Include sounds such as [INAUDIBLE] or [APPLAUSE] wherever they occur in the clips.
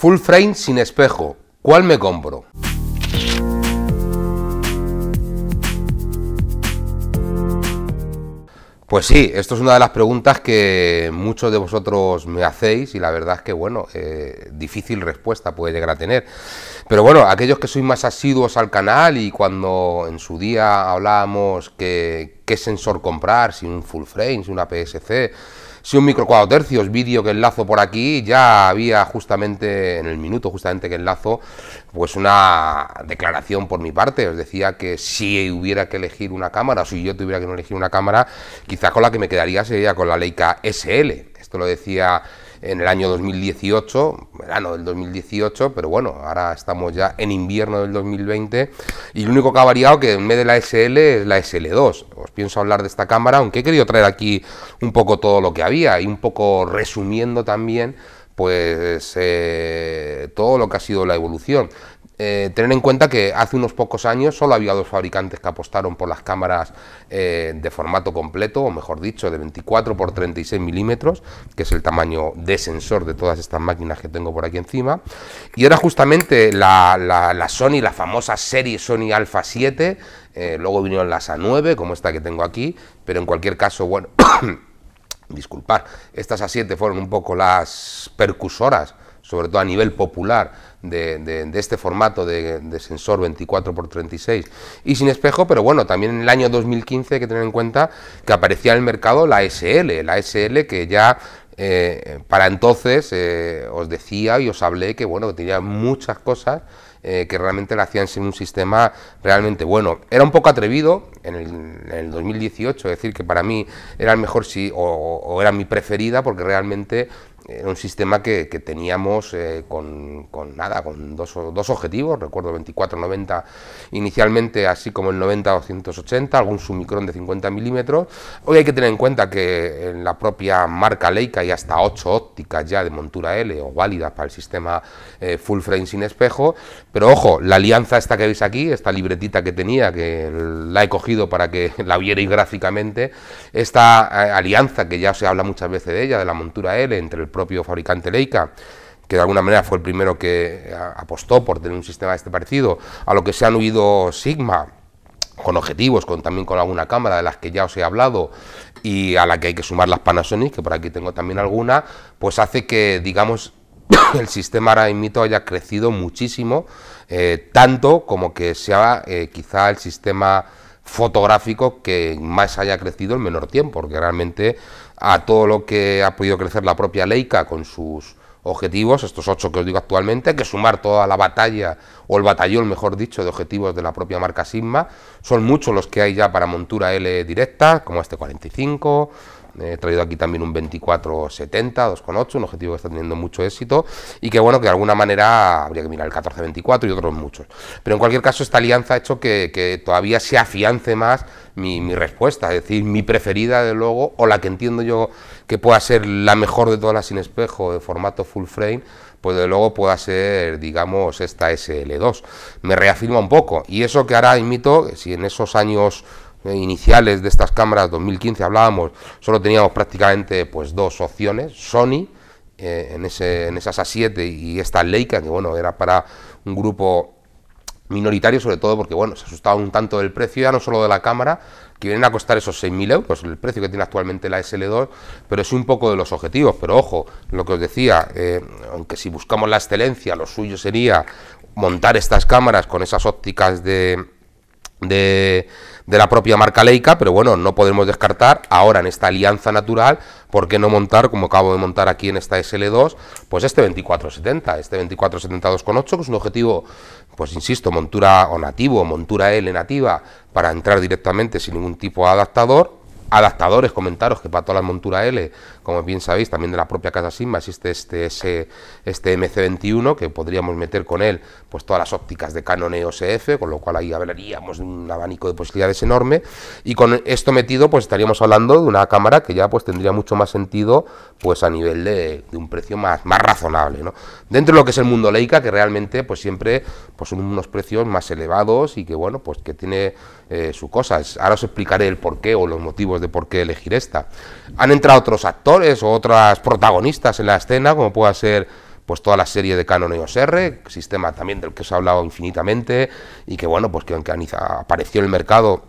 Full frame sin espejo. ¿Cuál me compro? Pues sí, esto es una de las preguntas que muchos de vosotros me hacéis y la verdad es que, bueno, eh, difícil respuesta puede llegar a tener. Pero bueno, aquellos que sois más asiduos al canal y cuando en su día hablábamos que qué sensor comprar, si un full frame, si una PSC, si un micro cuadro tercios, vídeo que enlazo por aquí, ya había justamente en el minuto justamente que enlazo, pues una declaración por mi parte. Os decía que si hubiera que elegir una cámara, o si yo tuviera que elegir una cámara, quizás con la que me quedaría sería con la Leica SL. Esto lo decía en el año 2018, verano del 2018, pero bueno, ahora estamos ya en invierno del 2020 y lo único que ha variado que en vez de la SL es la SL2. Os pienso hablar de esta cámara, aunque he querido traer aquí un poco todo lo que había y un poco resumiendo también pues eh, todo lo que ha sido la evolución. Eh, tener en cuenta que hace unos pocos años solo había dos fabricantes que apostaron por las cámaras eh, de formato completo, o mejor dicho, de 24 x 36 milímetros, que es el tamaño de sensor de todas estas máquinas que tengo por aquí encima. Y era justamente la, Sony, la famosa serie Sony Alpha 7, eh, luego vinieron las A9, como esta que tengo aquí, pero en cualquier caso, bueno, [COUGHS] disculpar, estas A7 fueron un poco las percusoras, sobre todo a nivel popular, de, este formato de, sensor 24x36 y sin espejo, pero bueno, también en el año 2015 hay que tener en cuenta que aparecía en el mercado la SL, la SL que ya eh, para entonces eh, os decía y os hablé que bueno, que tenía muchas cosas eh, que realmente la hacían sin un sistema realmente bueno. Era un poco atrevido en el, 2018 decir que para mí era el mejor sí. o, era mi preferida porque realmente un sistema que, teníamos eh, con, con, nada, con dos, dos objetivos, recuerdo 24-90 inicialmente, así como el 90-280, algún submicrón de 50 milímetros. Hoy hay que tener en cuenta que en la propia marca Leica hay hasta 8 ópticas ya de montura L o válidas para el sistema eh, full frame sin espejo, pero ojo, la alianza esta que veis aquí, esta libretita que tenía, que la he cogido para que [LAUGHS] la vierais gráficamente, esta eh, alianza que ya se habla muchas veces de ella, de la montura L entre el propio fabricante Leica que de alguna manera fue el primero que eh, apostó por tener un sistema de este parecido, a lo que se han huido Sigma, con objetivos, con, también con alguna cámara de las que ya os he hablado y a la que hay que sumar las Panasonic, que por aquí tengo también alguna, pues hace que, digamos, [COUGHS] el sistema ahora mito haya crecido muchísimo, eh, tanto como que sea eh, quizá el sistema fotográfico que más haya crecido en menor tiempo, porque realmente a todo lo que ha podido crecer la propia Leica con sus objetivos, estos ocho que os digo actualmente, que sumar toda la batalla o el batallón, mejor dicho, de objetivos de la propia marca Sigma. Son muchos los que hay ya para montura L directa, como este 45, He traído aquí también un 2470, 2,8, un objetivo que está teniendo mucho éxito y que bueno, que de alguna manera habría que mirar el 1424 y otros muchos. Pero en cualquier caso, esta alianza ha hecho que, todavía se afiance más mi, respuesta, es decir, mi preferida de luego, o la que entiendo yo que pueda ser la mejor de todas las sin espejo de formato full frame, pues de luego pueda ser, digamos, esta SL2. Me reafirma un poco, y eso que ahora imito, si en esos años eh, iniciales de estas cámaras, 2015 hablábamos, solo teníamos prácticamente pues dos opciones, Sony, eh, en, ese, en esas A7 y esta Leica, que bueno, era para un grupo minoritario sobre todo porque bueno, se asustaba un tanto del precio, ya no solo de la cámara, que vienen a costar esos 6.000 euros, el precio que tiene actualmente la SL2, pero es un poco de los objetivos, pero ojo, lo que os decía, eh, aunque si buscamos la excelencia, lo suyo sería montar estas cámaras con esas ópticas de, de de la propia marca Leica, pero bueno, no podemos descartar ahora en esta alianza natural, ¿por qué no montar, como acabo de montar aquí en esta SL2, pues este 2470, este con 2.8, que es un objetivo, pues insisto, montura o nativo, montura L nativa, para entrar directamente sin ningún tipo de adaptador, adaptadores, comentaros que para toda la montura L, como bien sabéis, también de la propia casa Sigma existe este, este MC21 que podríamos meter con él pues todas las ópticas de Canon EOS con lo cual ahí hablaríamos de un abanico de posibilidades enorme y con esto metido pues estaríamos hablando de una cámara que ya pues tendría mucho más sentido pues a nivel de, un precio más, más razonable, ¿no? Dentro de lo que es el mundo Leica que realmente pues siempre pues son unos precios más elevados y que bueno pues que tiene eh, su cosa. Ahora os explicaré el porqué o los motivos pues, de por qué elegir esta. Han entrado otros actores o otras protagonistas en la escena, como pueda ser pues toda la serie de Canon EOS R, sistema también del que os ha hablado infinitamente y que bueno, pues que aunque apareció en el mercado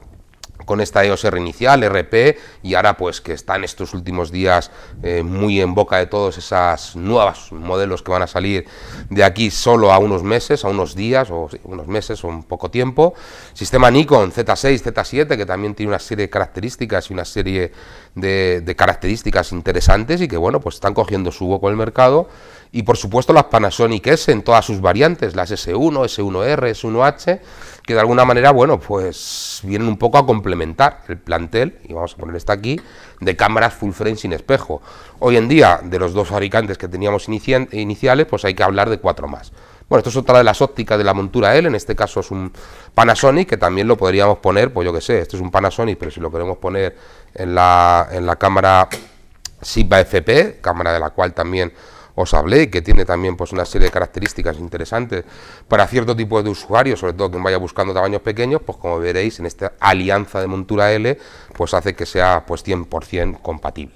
con esta EOS R inicial, RP, y ahora pues que están estos últimos días eh, muy en boca de todos esas nuevas modelos que van a salir de aquí solo a unos meses, a unos días, o unos meses, o un poco tiempo. Sistema Nikon Z6, Z7, que también tiene una serie de características y una serie de, características interesantes y que bueno, pues están cogiendo su hueco en el mercado. Y por supuesto las Panasonic S en todas sus variantes, las S1, S1R, S1H, que de alguna manera, bueno, pues vienen un poco a completar el plantel, y vamos a poner esta aquí, de cámaras full frame sin espejo. Hoy en día, de los dos fabricantes que teníamos iniciales, pues hay que hablar de cuatro más. Bueno, esto es otra de las ópticas de la montura L, en este caso es un Panasonic, que también lo podríamos poner, pues yo que sé, este es un Panasonic, pero si lo queremos poner en la, en la cámara SIPA FP, cámara de la cual también os hablé, que tiene también pues, una serie de características interesantes para cierto tipo de usuarios, sobre todo quien vaya buscando tamaños pequeños, pues como veréis en esta alianza de montura L, pues hace que sea pues 100% compatible.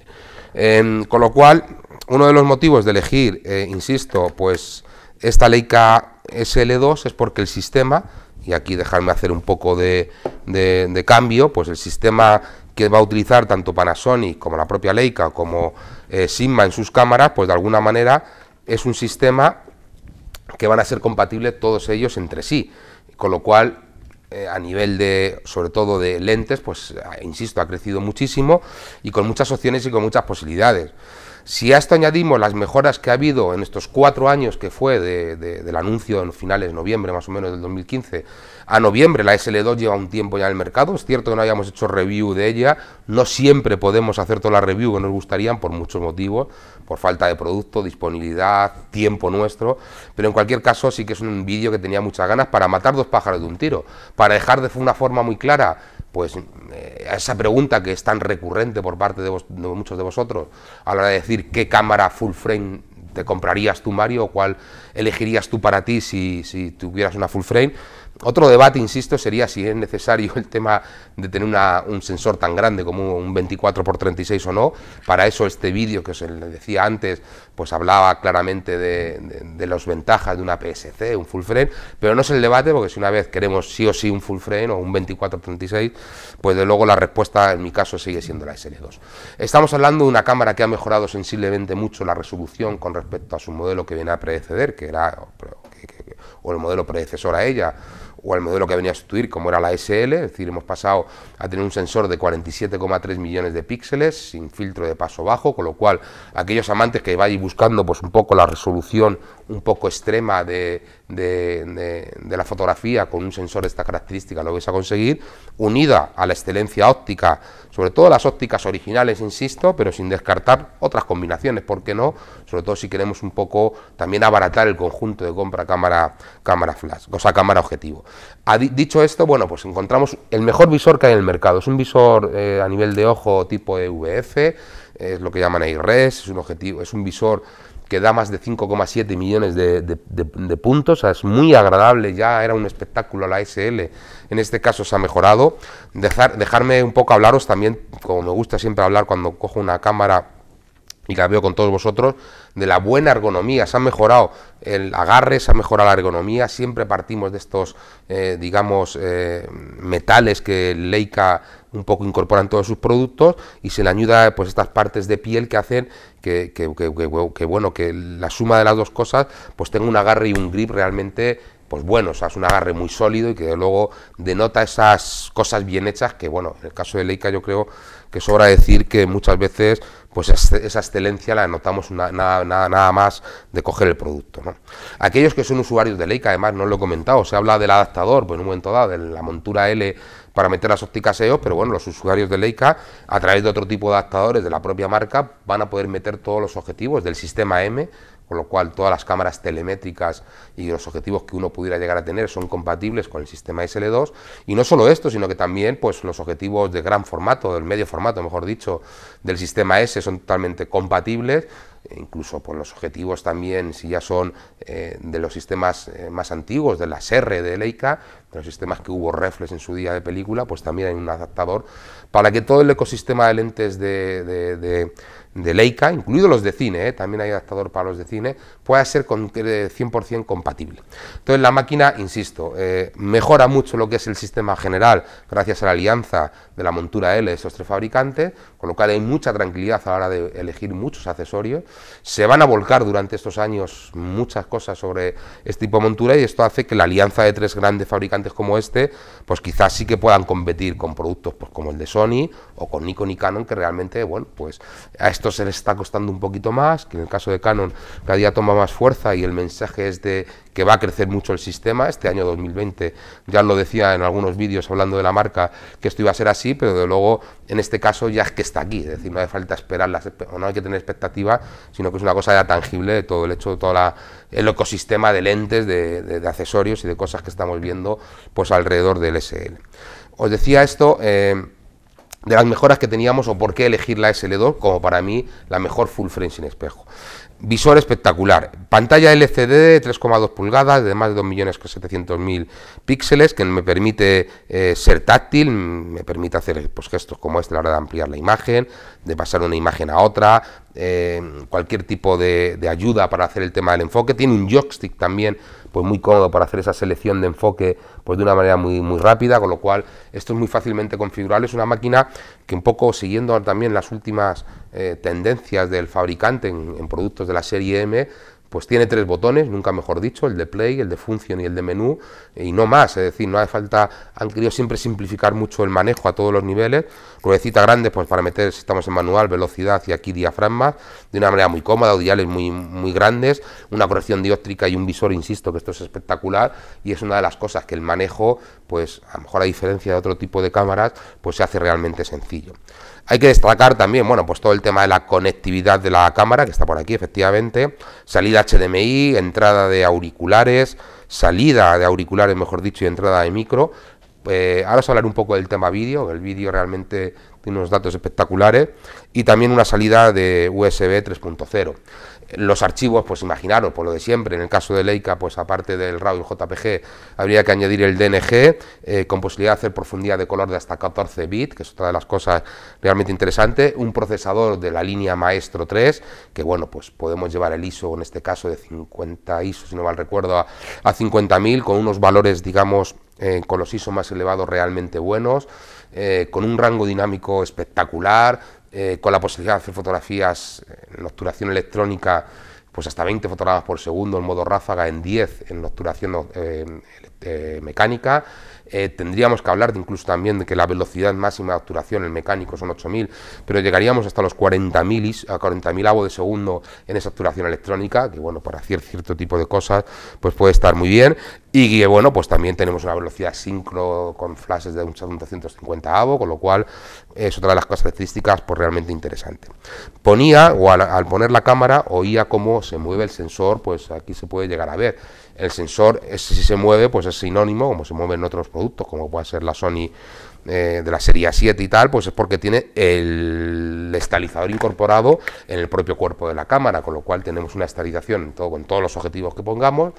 Em, con lo cual, uno de los motivos de elegir, eh, insisto, pues esta Leica SL2 es porque el sistema, y aquí dejarme hacer un poco de, de cambio, pues el sistema que va a utilizar tanto Panasonic como la propia Leica como eh, Sigma en sus cámaras, pues de alguna manera es un sistema que van a ser compatibles todos ellos entre sí, con lo cual eh, a nivel de, sobre todo de lentes, pues insisto, ha crecido muchísimo y con muchas opciones y con muchas posibilidades. Si a esto añadimos las mejoras que ha habido en estos cuatro años que fue del anuncio en finales de noviembre, más o menos del 2015, a noviembre, la SL2 lleva un tiempo ya en el mercado, es cierto que no habíamos hecho review de ella, no siempre podemos hacer toda la review que nos gustarían por muchos motivos, por falta de producto, disponibilidad, tiempo nuestro, pero en cualquier caso sí que es un vídeo que tenía muchas ganas para matar dos pájaros de un tiro, para dejar de una forma muy clara pues eh, a esa pregunta que es tan recurrente por parte de, muchos de vosotros a la hora de decir qué cámara full frame te comprarías tú, Mario, o cuál elegirías tú para ti si, si tuvieras una full frame, otro debate, insisto, sería si es necesario el tema de tener un sensor tan grande como un 24x36 o no. Para eso este vídeo que os decía antes, pues hablaba claramente de, las ventajas de una PSC, un full frame, pero no es el debate porque si una vez queremos sí o sí un full frame o un 24x36, pues de luego la respuesta en mi caso sigue siendo la SL2. Estamos hablando de una cámara que ha mejorado sensiblemente mucho la resolución con respecto a su modelo que viene a preceder, que era o el modelo predecesor a ella, o el modelo que venía a sustituir, como era la SL, es decir, hemos pasado a tener un sensor de 47,3 millones de píxeles sin filtro de paso bajo, con lo cual aquellos amantes que vayan buscando pues un poco la resolución un poco extrema de, la fotografía con un sensor de esta característica lo vais a conseguir, unida a la excelencia óptica, sobre todo las ópticas originales, insisto, pero sin descartar otras combinaciones, ¿por qué no? Sobre todo si queremos un poco también abaratar el conjunto de compra cámara, cámara flash, o sea, cámara objetivo. dicho esto, bueno, pues encontramos el mejor visor que hay en el mercado, es un visor eh, a nivel de ojo tipo EVF, es lo que llaman IRES, es un objetivo, es un visor que da más de 5,7 millones de, puntos, es muy agradable, ya era un espectáculo la SL, en este caso se ha mejorado. Dejar, dejarme un poco hablaros también, como me gusta siempre hablar cuando cojo una cámara y la veo con todos vosotros, de la buena ergonomía. Se ha mejorado el agarre, se ha mejorado la ergonomía. Siempre partimos de estos, eh, digamos, eh, metales que Leica un poco incorporan todos sus productos y se le ayuda pues estas partes de piel que hacen que, bueno, que la suma de las dos cosas pues tenga un agarre y un grip realmente pues bueno, o sea, es un agarre muy sólido y que luego denota esas cosas bien hechas que, bueno, en el caso de Leica yo creo que sobra decir que muchas veces pues esa excelencia la notamos nada, más de coger el producto. Aquellos que son usuarios de Leica, además, no lo he comentado, se habla del adaptador, pues en un momento dado, de la montura L para meter las ópticas EOS, pero bueno, los usuarios de Leica, a través de otro tipo de adaptadores de la propia marca, van a poder meter todos los objetivos del sistema M, con lo cual todas las cámaras telemétricas y los objetivos que uno pudiera llegar a tener son compatibles con el sistema SL2 y no solo esto, sino que también pues los objetivos de gran formato, del medio formato, mejor dicho, del sistema S son totalmente compatibles e incluso por pues, los objetivos también, si ya son eh, de los sistemas eh, más antiguos, de las R de Leica, de los sistemas que hubo reflex en su día de película, pues también hay un adaptador para que todo el ecosistema de lentes de, Leica, incluidos los de cine, eh, también hay adaptador para los de cine, pueda ser 100% compatible. Entonces la máquina, insisto, mejora mucho lo que es el sistema general gracias a la alianza de la montura L de estos tres fabricantes, con lo cual hay mucha tranquilidad a la hora de elegir muchos accesorios. Se van a volcar durante estos años muchas cosas sobre este tipo de montura y esto hace que la alianza de tres grandes fabricantes como este, pues quizás sí que puedan competir con productos pues, como el de Sony o con Nikon y Canon, que realmente, bueno, pues a esto se les está costando un poquito más, que en el caso de Canon cada día toma más fuerza y el mensaje es de que va a crecer mucho el sistema. Este año 2020 ya lo decía en algunos vídeos hablando de la marca que esto iba a ser así, pero de luego en este caso ya es que está aquí. Es decir, no hace falta esperarla, no hay que tener expectativa, sino que es una cosa ya tangible de todo el hecho, de todo el ecosistema de lentes, de, accesorios y de cosas que estamos viendo pues alrededor del SL. Os decía esto. Eh, de las mejoras que teníamos o por qué elegir la SL2 como para mí la mejor full frame sin espejo. Visor espectacular, pantalla LCD de 3,2 pulgadas de más de 2.700.000 píxeles que me permite eh, ser táctil, me permite hacer pues, gestos como este a la hora de ampliar la imagen, de pasar una imagen a otra, eh, cualquier tipo de, ayuda para hacer el tema del enfoque. Tiene un joystick también, pues muy cómodo para hacer esa selección de enfoque pues de una manera muy, muy rápida, con lo cual esto es muy fácilmente configurable. Es una máquina que un poco siguiendo también las últimas eh, tendencias del fabricante en productos de la serie M, pues tiene tres botones, nunca mejor dicho, el de play, el de función y el de menú, y no más, es decir, no hace falta, han querido siempre simplificar mucho el manejo a todos los niveles, ruedecita grande pues para meter, si estamos en manual, velocidad y aquí diafragma, de una manera muy cómoda, diales muy, muy grandes, una corrección dióptrica y un visor, insisto, que esto es espectacular, y es una de las cosas que el manejo pues a lo mejor a diferencia de otro tipo de cámaras, pues se hace realmente sencillo. Hay que destacar también, bueno, pues todo el tema de la conectividad de la cámara, que está por aquí efectivamente, salida HDMI, entrada de auriculares, salida de auriculares, mejor dicho, y entrada de micro. Eh, ahora os hablaré un poco del tema vídeo, el vídeo realmente tiene unos datos espectaculares, y también una salida de USB 3.0. Los archivos, pues imaginaros, por lo de siempre, en el caso de Leica, pues aparte del RAW y JPG, habría que añadir el DNG, eh, con posibilidad de hacer profundidad de color de hasta 14 bits, que es otra de las cosas realmente interesantes, un procesador de la línea Maestro 3, que bueno, pues podemos llevar el ISO, en este caso de 50 ISO, si no mal recuerdo, a, 50.000, con unos valores, digamos, eh, con los ISO más elevados realmente buenos, eh, con un rango dinámico espectacular, eh, con la posibilidad de hacer fotografías eh, en obturación electrónica, pues hasta 20 fotogramas por segundo en modo ráfaga, en 10 en obturación electrónica. Eh, eh, mecánica. Eh, tendríamos que hablar de incluso también de que la velocidad máxima de obturación, en mecánico, son 8.000, pero llegaríamos hasta los 40.000 a 40.000 avos de segundo en esa obturación electrónica, que bueno, para hacer cierto tipo de cosas, pues puede estar muy bien. Y bueno, pues también tenemos una velocidad sincro con flashes de un 250 avo, con lo cual es otra de las características pues, realmente interesante. Ponía, o al, al poner la cámara, oía cómo se mueve el sensor, pues aquí se puede llegar a ver el sensor, si se mueve, pues es sinónimo, como se mueven otros productos, como puede ser la Sony eh, de la serie 7 y tal, pues es porque tiene el estabilizador incorporado en el propio cuerpo de la cámara, con lo cual tenemos una estabilización en todo, con todos los objetivos que pongamos.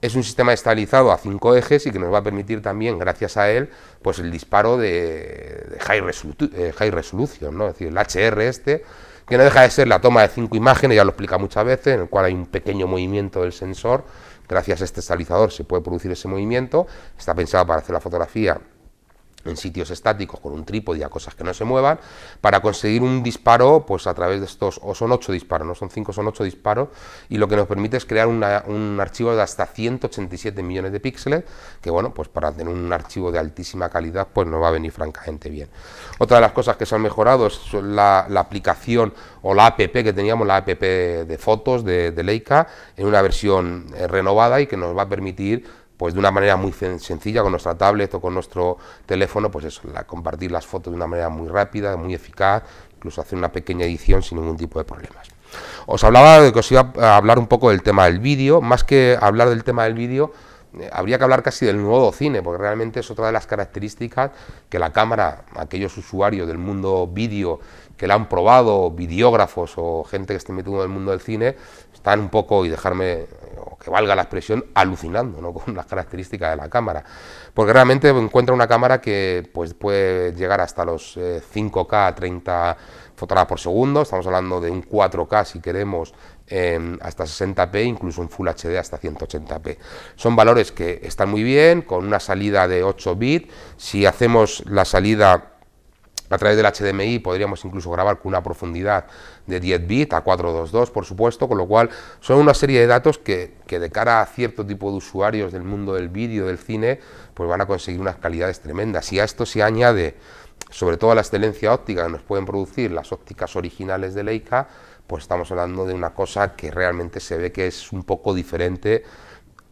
Es un sistema estabilizado a cinco ejes y que nos va a permitir también, gracias a él, pues el disparo de, eh, high, resolution, ¿no? es decir, el HR este, que no deja de ser la toma de cinco imágenes, ya lo explica muchas veces, en el cual hay un pequeño movimiento del sensor Gracias a este estabilizador se puede producir ese movimiento. Está pensado para hacer la fotografía en sitios estáticos con un trípode a cosas que no se muevan, para conseguir un disparo pues a través de estos, o son ocho disparos, no son cinco, son ocho disparos, y lo que nos permite es crear un archivo de hasta 187 millones de píxeles, que bueno, pues para tener un archivo de altísima calidad pues nos va a venir francamente bien. Otra de las cosas que se han mejorado es la, aplicación o la app que teníamos, la app de fotos de, de Leica, en una versión eh, renovada y que nos va a permitir pues de una manera muy sencilla con nuestra tablet o con nuestro teléfono, pues eso, la, compartir las fotos de una manera muy rápida, muy eficaz, incluso hacer una pequeña edición sin ningún tipo de problemas. Os hablaba de que os iba a hablar un poco del tema del vídeo, más que hablar del tema del vídeo, eh, habría que hablar casi del nuevo cine, porque realmente es otra de las características que la cámara, aquellos usuarios del mundo vídeo que la han probado, videógrafos o gente que esté metido en el mundo del cine, están un poco, y dejarme que valga la expresión, alucinando [LAUGHS] con las características de la cámara. Porque realmente encuentra una cámara que pues, puede llegar hasta los 5K a 30 fotogramas por segundo, estamos hablando de un 4K si queremos hasta 60p, incluso un Full HD hasta 180p. Son valores que están muy bien, con una salida de 8 bits, si hacemos la salida a través del HDMI podríamos incluso grabar con una profundidad de 10 bits a 422, por supuesto, con lo cual son una serie de datos que, de cara a cierto tipo de usuarios del mundo del vídeo, del cine, pues van a conseguir unas calidades tremendas. Y a esto se añade, sobre todo la excelencia óptica que nos pueden producir las ópticas originales de Leica, pues estamos hablando de una cosa que realmente se ve que es un poco diferente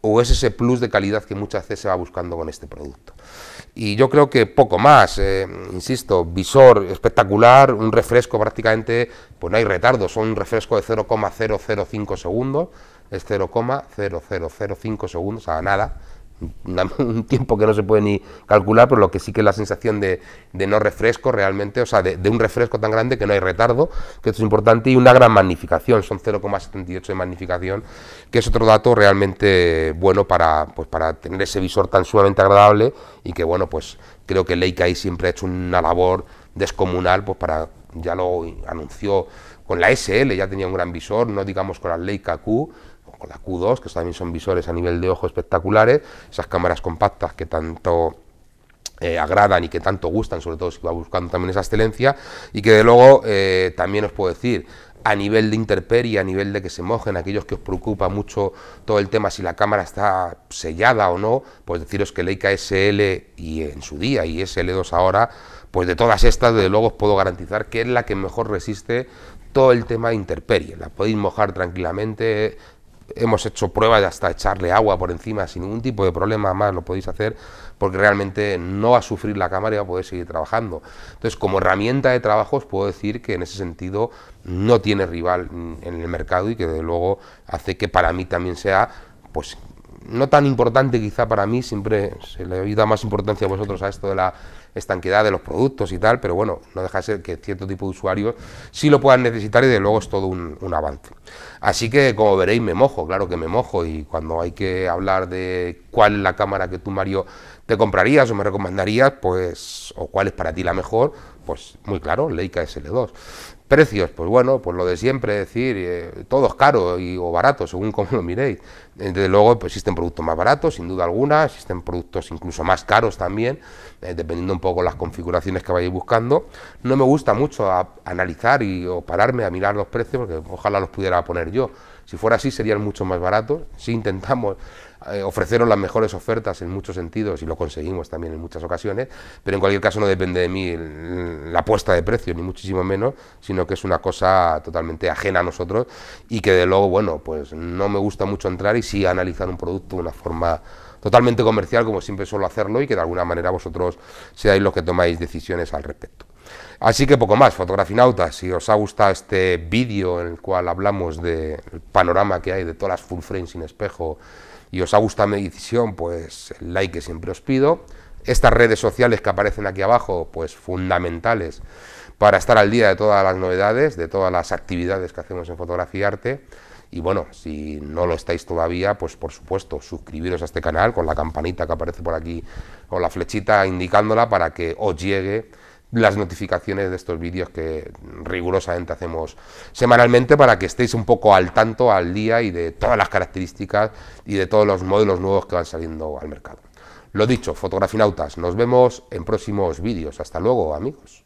o es ese plus de calidad que muchas veces se va buscando con este producto. Y yo creo que poco más, eh, insisto, visor espectacular, un refresco prácticamente, pues no hay retardo, son un refresco de 0,005 segundos, es 0,0005 segundos, o sea, nada, [LAUGHS] un tiempo que no se puede ni calcular, pero lo que sí que es la sensación de, no refresco realmente, o sea, de, un refresco tan grande que no hay retardo, que esto es importante, y una gran magnificación, son 0,78 de magnificación, que es otro dato realmente bueno para, pues, para tener ese visor tan sumamente agradable y que, bueno, pues creo que Leica ahí siempre ha hecho una labor descomunal, pues para, ya lo anunció con la SL, ya tenía un gran visor, no digamos con la Leica Q, con la Q2, que también son visores a nivel de ojo espectaculares, esas cámaras compactas que tanto eh, agradan y que tanto gustan, sobre todo si va buscando también esa excelencia, y que de luego eh, también os puedo decir, a nivel de interperie, a nivel de que se mojen, aquellos que os preocupa mucho todo el tema si la cámara está sellada o no, pues deciros que Leica SL y en su día y SL2 ahora, pues de todas estas, desde luego os puedo garantizar que es la que mejor resiste todo el tema de interperie. La podéis mojar tranquilamente, hemos hecho pruebas hasta echarle agua por encima sin ningún tipo de problema más lo podéis hacer porque realmente no va a sufrir la cámara y va a poder seguir trabajando entonces como herramienta de trabajo os puedo decir que en ese sentido no tiene rival en el mercado y que desde luego hace que para mí también sea pues no tan importante quizá para mí siempre se le da más importancia a vosotros a esto de la estanquedad de los productos y tal, pero bueno, no deja ser que cierto tipo de usuarios sí lo puedan necesitar y de luego es todo un, un avance. Así que como veréis me mojo, claro que me mojo y cuando hay que hablar de cuál es la cámara que tú Mario te comprarías o me recomendarías, pues o cuál es para ti la mejor, pues muy claro, Leica SL2. Precios, pues bueno, pues lo de siempre, decir, eh, todos todo es caro y, o barato, según [LAUGHS] como lo miréis. Desde luego pues, existen productos más baratos, sin duda alguna, existen productos incluso más caros también, eh, dependiendo un poco las configuraciones que vayáis buscando. No me gusta mucho analizar y, o pararme a mirar los precios, porque ojalá los pudiera poner yo. Si fuera así serían mucho más baratos. Si intentamos eh, ofreceron las mejores ofertas en muchos sentidos y lo conseguimos también en muchas ocasiones, pero en cualquier caso no depende de mí la puesta de precio, ni muchísimo menos, sino que es una cosa totalmente ajena a nosotros y que de luego, bueno, pues no me gusta mucho entrar y sí analizar un producto de una forma totalmente comercial, como siempre suelo hacerlo, y que de alguna manera vosotros seáis los que tomáis decisiones al respecto. Así que poco más, fotografinautas, si os ha gustado este vídeo en el cual hablamos del de panorama que hay de todas las full frames sin espejo y os ha gustado mi decisión, pues el like que siempre os pido. Estas redes sociales que aparecen aquí abajo, pues fundamentales para estar al día de todas las novedades, de todas las actividades que hacemos en fotografía y arte. Y bueno, si no lo estáis todavía, pues por supuesto, suscribiros a este canal con la campanita que aparece por aquí, con la flechita indicándola para que os llegue las notificaciones de estos vídeos que rigurosamente hacemos semanalmente para que estéis un poco al tanto, al día y de todas las características y de todos los modelos nuevos que van saliendo al mercado. Lo dicho, fotografinautas, nos vemos en próximos vídeos. Hasta luego, amigos.